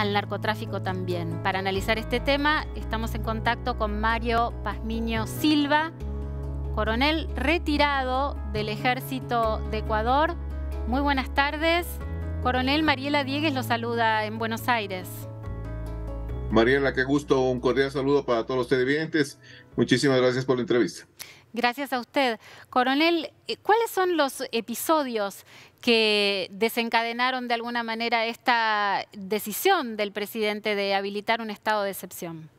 al narcotráfico también. Para analizar este tema estamos en contacto con Mario Pazmiño Silva, coronel retirado del Ejército de Ecuador. Muy buenas tardes. Coronel Mariela Diegues lo saluda en Buenos Aires. Mariela, qué gusto, un cordial saludo para todos los televidentes. Muchísimas gracias por la entrevista. Gracias a usted. Coronel, eh, ¿cuáles son los episodios que desencadenaron de alguna manera esta decisión del presidente de habilitar un estado de excepción?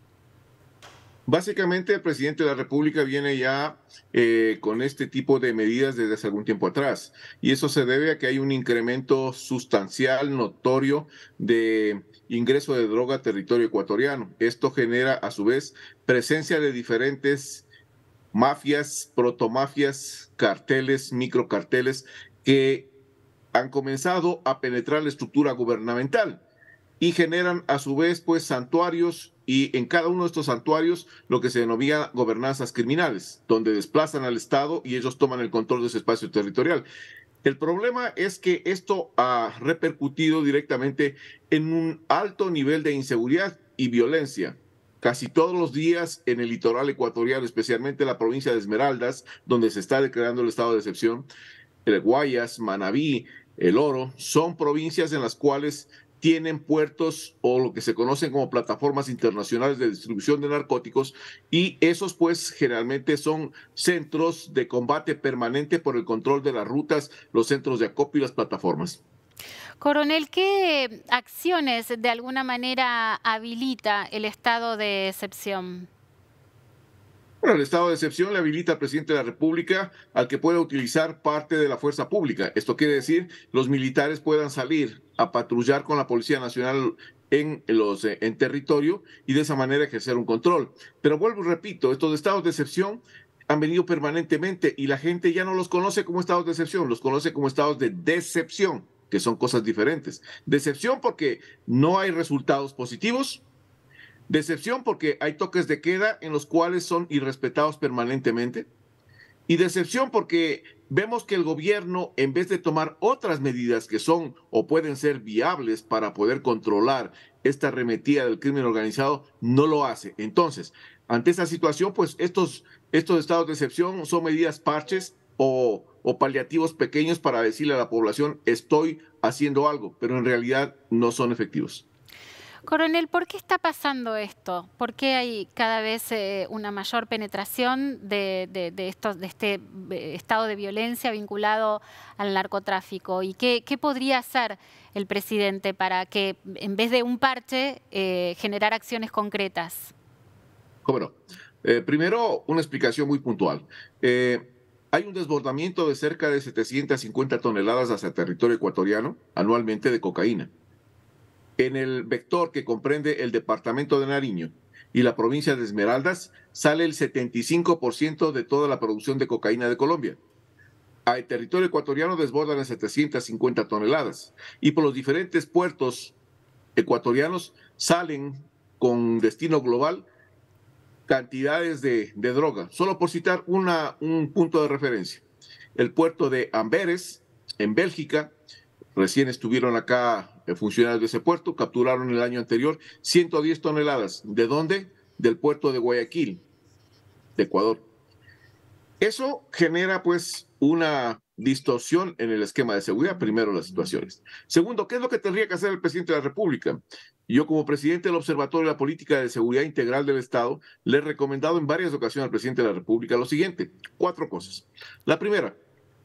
Básicamente el presidente de la República viene ya eh, con este tipo de medidas desde hace algún tiempo atrás y eso se debe a que hay un incremento sustancial, notorio de ingreso de droga a territorio ecuatoriano. Esto genera a su vez presencia de diferentes mafias, protomafias, carteles, microcarteles que han comenzado a penetrar la estructura gubernamental y generan a su vez pues santuarios y en cada uno de estos santuarios lo que se denomina gobernanzas criminales, donde desplazan al Estado y ellos toman el control de ese espacio territorial. El problema es que esto ha repercutido directamente en un alto nivel de inseguridad y violencia. Casi todos los días en el litoral ecuatoriano, especialmente en la provincia de Esmeraldas, donde se está declarando el estado de excepción, el Guayas, Manabí, el oro, son provincias en las cuales tienen puertos o lo que se conocen como plataformas internacionales de distribución de narcóticos y esos pues generalmente son centros de combate permanente por el control de las rutas, los centros de acopio y las plataformas. Coronel, ¿qué acciones de alguna manera habilita el estado de excepción? Bueno, el estado de excepción le habilita al presidente de la República al que pueda utilizar parte de la fuerza pública. Esto quiere decir los militares puedan salir a patrullar con la Policía Nacional en, los, eh, en territorio y de esa manera ejercer un control. Pero vuelvo y repito, estos estados de excepción han venido permanentemente y la gente ya no los conoce como estados de excepción, los conoce como estados de decepción, que son cosas diferentes. Decepción porque no hay resultados positivos, Decepción porque hay toques de queda en los cuales son irrespetados permanentemente. Y decepción porque vemos que el gobierno, en vez de tomar otras medidas que son o pueden ser viables para poder controlar esta arremetida del crimen organizado, no lo hace. Entonces, ante esta situación, pues estos, estos estados de excepción son medidas parches o paliativos pequeños para decirle a la población, estoy haciendo algo, pero en realidad no son efectivos. Coronel, ¿por qué está pasando esto? ¿Por qué hay cada vez eh, una mayor penetración de, estos, este eh, estado de violencia vinculado al narcotráfico? ¿Y qué, podría hacer el presidente para que, en vez de un parche, eh, generar acciones concretas? primero, una explicación muy puntual. Hay un desbordamiento de cerca de 750 toneladas hacia territorio ecuatoriano anualmente de cocaína. En el vector que comprende el departamento de Nariño y la provincia de Esmeraldas, sale el 75% de toda la producción de cocaína de Colombia. Al territorio ecuatoriano desbordan las 750 toneladas y por los diferentes puertos ecuatorianos salen con destino global cantidades de, droga. Solo por citar una, un punto de referencia, el puerto de Amberes, en Bélgica, Recién estuvieron acá eh, funcionarios de ese puerto, capturaron el año anterior 110 toneladas. ¿De dónde? Del puerto de Guayaquil, de Ecuador. Eso genera pues una distorsión en el esquema de seguridad, primero las situaciones. Segundo, ¿qué es lo que tendría que hacer el presidente de la República? Yo como presidente del Observatorio de la Política de Seguridad Integral del Estado, le he recomendado en varias ocasiones al presidente de la República lo siguiente, cuatro cosas. La primera,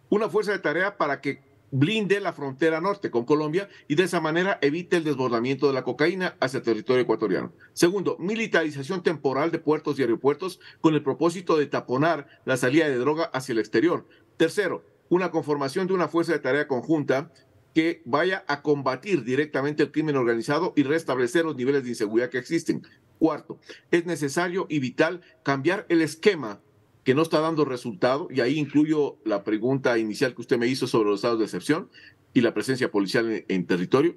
una fuerza de tarea para que blinde la frontera norte con Colombia y de esa manera evite el desbordamiento de la cocaína hacia el territorio ecuatoriano. Segundo, militarización temporal de puertos y aeropuertos con el propósito de taponar la salida de droga hacia el exterior. Tercero, una conformación de una fuerza de tarea conjunta que vaya a combatir directamente el crimen organizado y restablecer los niveles de inseguridad que existen. Cuarto, es necesario y vital cambiar el esquema que no está dando resultado, y ahí incluyo la pregunta inicial que usted me hizo sobre los estados de excepción y la presencia policial en, territorio,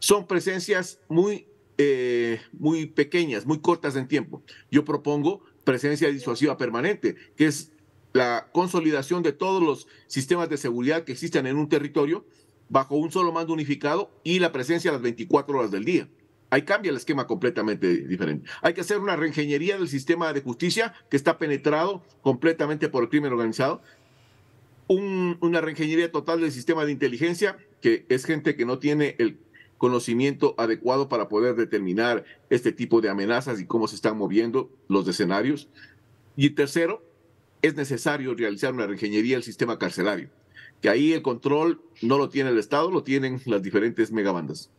son presencias muy, eh, muy pequeñas, muy cortas en tiempo. Yo propongo presencia disuasiva permanente, que es la consolidación de todos los sistemas de seguridad que existen en un territorio bajo un solo mando unificado y la presencia a las 24 horas del día. Ahí cambia el esquema completamente diferente. Hay que hacer una reingeniería del sistema de justicia que está penetrado completamente por el crimen organizado. una reingeniería total del sistema de inteligencia, que es gente que no tiene el conocimiento adecuado para poder determinar este tipo de amenazas y cómo se están moviendo los escenarios. Y tercero, es necesario realizar una reingeniería del sistema carcelario, que ahí el control no lo tiene el Estado, lo tienen las diferentes megabandas.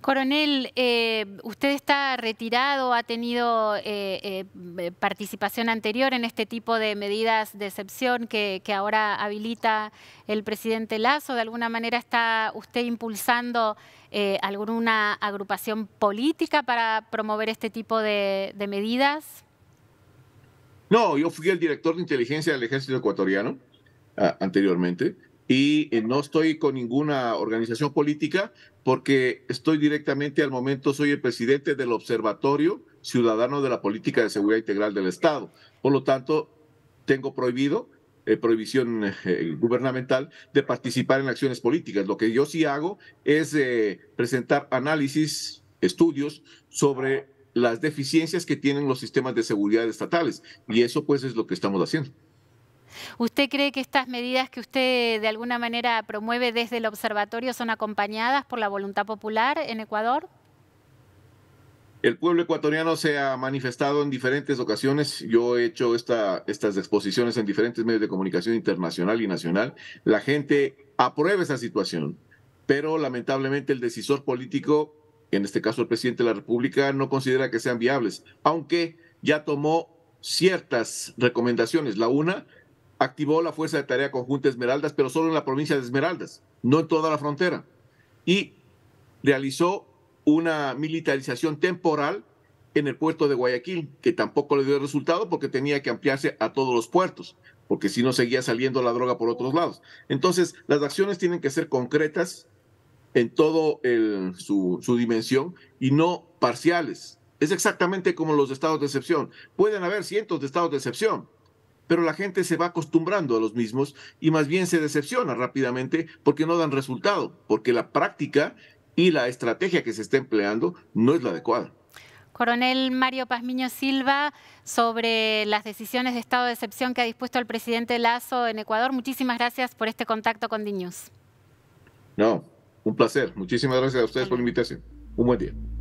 Coronel, eh, usted está retirado, o ha tenido eh, eh, participación anterior en este tipo de medidas de excepción que, ahora habilita el presidente Lazo. ¿De alguna manera está usted impulsando alguna agrupación política para promover este tipo de medidas? No, yo fui el director de inteligencia del ejército ecuatoriano ah, anteriormente y eh, no estoy con ninguna organización política porque estoy directamente al momento, soy el presidente del Observatorio Ciudadano de la Política de Seguridad Integral del Estado. Por lo tanto, tengo prohibido eh, prohibición eh, gubernamental de participar en acciones políticas. Lo que yo sí hago es presentar análisis, estudios sobre las deficiencias que tienen los sistemas de seguridad estatales. Y eso pues es lo que estamos haciendo. ¿Usted cree que estas medidas que usted de alguna manera promueve desde el observatorio son acompañadas por la voluntad popular en Ecuador? El pueblo ecuatoriano se ha manifestado en diferentes ocasiones. Yo he hecho estas exposiciones en diferentes medios de comunicación internacional y nacional. La gente aprueba esa situación, pero lamentablemente el decisor político, en este caso el presidente de la República, no considera que sean viables, aunque ya tomó ciertas recomendaciones. La una, activó la Fuerza de Tarea Conjunta Esmeraldas, pero solo en la provincia de Esmeraldas, no en toda la frontera. Y realizó una militarización temporal en el puerto de Guayaquil, que tampoco le dio resultado porque tenía que ampliarse a todos los puertos, porque si no seguía saliendo la droga por otros lados. Entonces, las acciones tienen que ser concretas en toda su dimensión y no parciales. Es exactamente como los estados de excepción. Pueden haber cientos de estados de excepción, pero la gente se va acostumbrando a los mismos y más bien se decepciona rápidamente porque no dan resultado, porque la práctica y la estrategia que se está empleando no es la adecuada. Coronel Mario Pazmiño Silva, sobre las decisiones de estado de excepción que ha dispuesto el presidente Lazo en Ecuador, muchísimas gracias por este contacto con DINews. No, un placer. Muchísimas gracias a ustedes por la invitación. Un buen día.